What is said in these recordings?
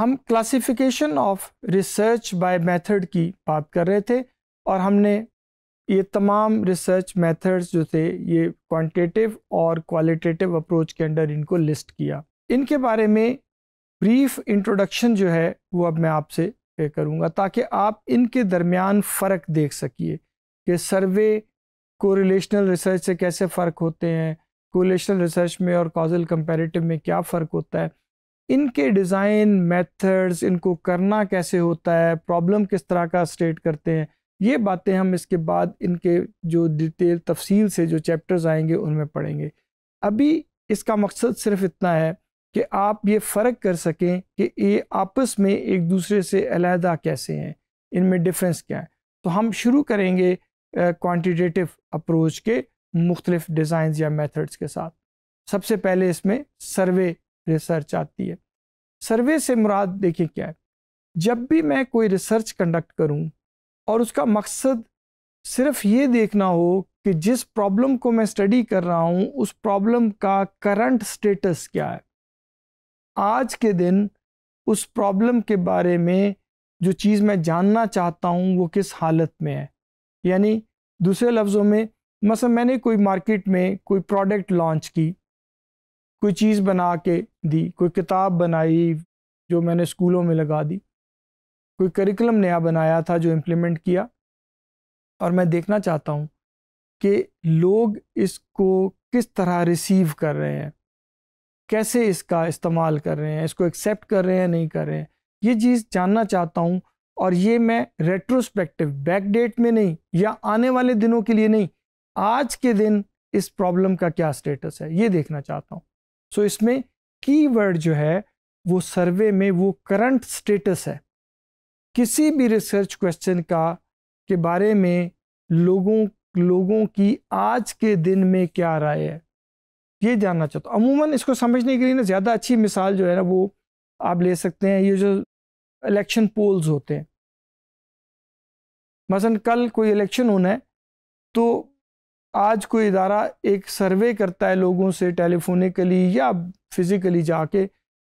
हम classification of research by method की बात कर रहे थे और हमने ये तमाम रिसर्च मेथड्स जो थे ये क्वांटिटेटिव और क्वालिटेटिव अप्रोच के अंडर इनको लिस्ट किया इनके बारे में ब्रीफ इंट्रोडक्शन जो है वो अब मैं आपसे करूँगा ताकि आप इनके दरमियान फ़र्क देख सकिए कि सर्वे को रिलेशनल रिसर्च से कैसे फ़र्क होते हैं कोलेशनल रिसर्च में और कॉजल कंपेरेटिव में क्या फ़र्क होता है इनके डिज़ाइन मेथड्स इनको करना कैसे होता है प्रॉब्लम किस तरह का स्टेट करते हैं ये बातें हम इसके बाद इनके जो डिटेल तफसील से जो चैप्टर्स आएंगे उनमें पढ़ेंगे अभी इसका मकसद सिर्फ इतना है कि आप ये फ़र्क कर सकें कि ये आपस में एक दूसरे से अलहदा कैसे हैं इनमें डिफरेंस क्या है तो हम शुरू करेंगे क्वान्टिटेटिव अप्रोच के मुख्तलिफ डिज़ाइन या मेथड्स के साथ सबसे पहले इसमें सर्वे रिसर्च आती है सर्वे से मुराद देखिए क्या है जब भी मैं कोई रिसर्च कंडक्ट करूं और उसका मकसद सिर्फ ये देखना हो कि जिस प्रॉब्लम को मैं स्टडी कर रहा हूं उस प्रॉब्लम का करंट स्टेटस क्या है आज के दिन उस प्रॉब्लम के बारे में जो चीज़ मैं जानना चाहता हूं वो किस हालत में है यानी दूसरे लफ्ज़ों में मसलन मैंने कोई मार्केट में कोई प्रोडक्ट लॉन्च की कोई चीज़ बना के दी कोई किताब बनाई जो मैंने स्कूलों में लगा दी कोई करिकुलम नया बनाया था जो इम्प्लीमेंट किया और मैं देखना चाहता हूँ कि लोग इसको किस तरह रिसीव कर रहे हैं कैसे इसका इस्तेमाल कर रहे हैं इसको एक्सेप्ट कर रहे हैं नहीं कर रहे हैं ये चीज़ जानना चाहता हूँ और ये मैं रेट्रोस्पेक्टिव बैक डेट में नहीं या आने वाले दिनों के लिए नहीं आज के दिन इस प्रॉब्लम का क्या स्टेटस है ये देखना चाहता हूँ सो so इसमें कीवर्ड जो है वो सर्वे में वो करंट स्टेटस है किसी भी रिसर्च क्वेश्चन का के बारे में लोगों लोगों की आज के दिन में क्या राय है ये जानना चाहता हूँ अमूमन इसको समझने के लिए ना ज़्यादा अच्छी मिसाल जो है ना वो आप ले सकते हैं ये जो इलेक्शन पोल्स होते हैं मसलन कल कोई इलेक्शन होना है तो आज कोई इदारा एक सर्वे करता है लोगों से टेलीफोनिकली या फिज़िकली जाके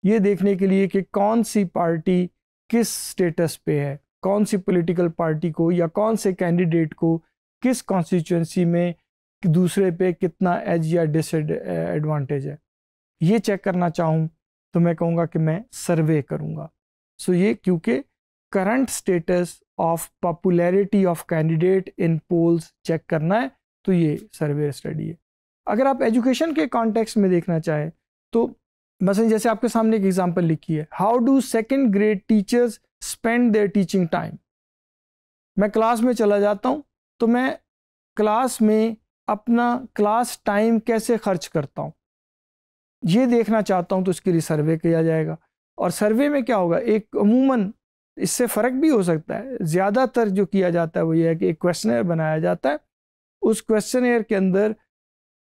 ये देखने के लिए कि कौन सी पार्टी किस स्टेटस पे है कौन सी पॉलिटिकल पार्टी को या कौन से कैंडिडेट को किस कॉन्स्टिट्यूंसी में दूसरे पे कितना एज या डिसएडवांटेज है ये चेक करना चाहूँ तो मैं कहूँगा कि मैं सर्वे करूँगा सो ये क्योंकि current status of popularity of candidate in polls check करना है तो ये सर्वे स्टडी है अगर आप एजुकेशन के कॉन्टेक्स्ट में देखना चाहें तो बस जैसे आपके सामने एक एग्जाम्पल लिखी है how do second grade teachers spend their teaching time मैं क्लास में चला जाता हूँ तो मैं क्लास में अपना क्लास टाइम कैसे खर्च करता हूँ ये देखना चाहता हूँ तो इसके लिए सर्वे किया जाएगा और सर्वे में क्या होगा एक अमूमन इससे फ़र्क भी हो सकता है ज़्यादातर जो किया जाता है वो ये है कि एक क्वेश्चनर बनाया जाता है उस क्वेश्चन एयर के अंदर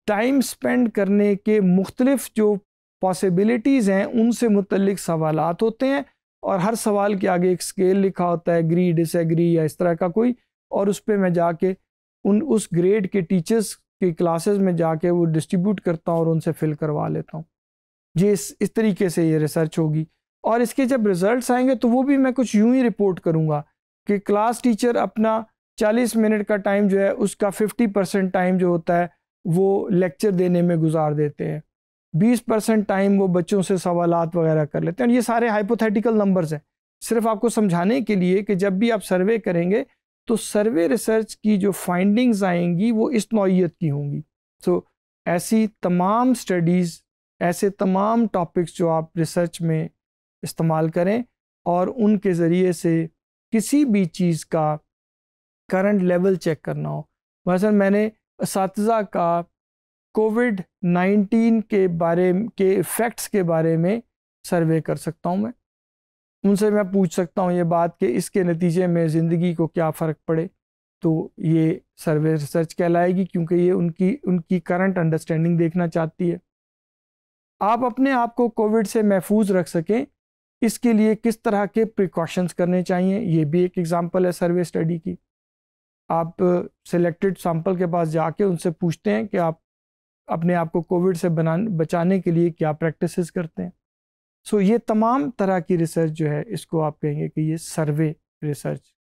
टाइम स्पेंड करने के मुख्तलिफ जो पॉसिबिलिटीज़ हैं उनसे मुतलिक सवाल होते हैं और हर सवाल के आगे एक स्केल लिखा होता है एग्री डिसग्री या इस तरह का कोई और उस पर मैं जाके उन उस ग्रेड के टीचर्स की क्लासेस में जाके वो डिस्ट्रीब्यूट करता हूँ और उनसे फिल करवा लेता हूँ ये इस इस तरीके से ये रिसर्च होगी और इसके जब रिज़ल्ट आएंगे तो वो भी मैं कुछ यूं ही रिपोर्ट करूँगा कि क्लास टीचर अपना चालीस मिनट का टाइम जो है उसका फिफ़्टी परसेंट टाइम जो होता है वो लेक्चर देने में गुजार देते हैं बीस परसेंट टाइम वो बच्चों से सवाल वगैरह कर लेते हैं और ये सारे हाइपोथेटिकल नंबर्स हैं सिर्फ आपको समझाने के लिए कि जब भी आप सर्वे करेंगे तो सर्वे रिसर्च की जो फाइंडिंग्स आएंगी वो इस नौीयत की होंगी सो so, ऐसी तमाम स्टडीज़ ऐसे तमाम टॉपिक्स जो आप रिसर्च में इस्तेमाल करें और उनके ज़रिए से किसी भी चीज़ का करंट लेवल चेक करना हो मसल मैंने इस का कोविड नाइन्टीन के बारे के इफ़ेक्ट्स के बारे में सर्वे कर सकता हूँ मैं उनसे मैं पूछ सकता हूँ ये बात कि इसके नतीजे में ज़िंदगी को क्या फ़र्क पड़े तो ये सर्वे रिसर्च कहलाएगी क्योंकि ये उनकी उनकी करंट अंडरस्टैंडिंग देखना चाहती है आप अपने आप को कोविड से महफूज रख सकें इसके लिए किस तरह के प्रिकॉशंस करने चाहिए ये भी एक एग्ज़ाम्पल है सर्वे स्टडी की आप सिलेक्टेड सैंपल के पास जाके उनसे पूछते हैं कि आप अपने आप को कोविड से बना बचाने के लिए क्या प्रैक्टिसेस करते हैं सो so, ये तमाम तरह की रिसर्च जो है इसको आप कहेंगे कि ये सर्वे रिसर्च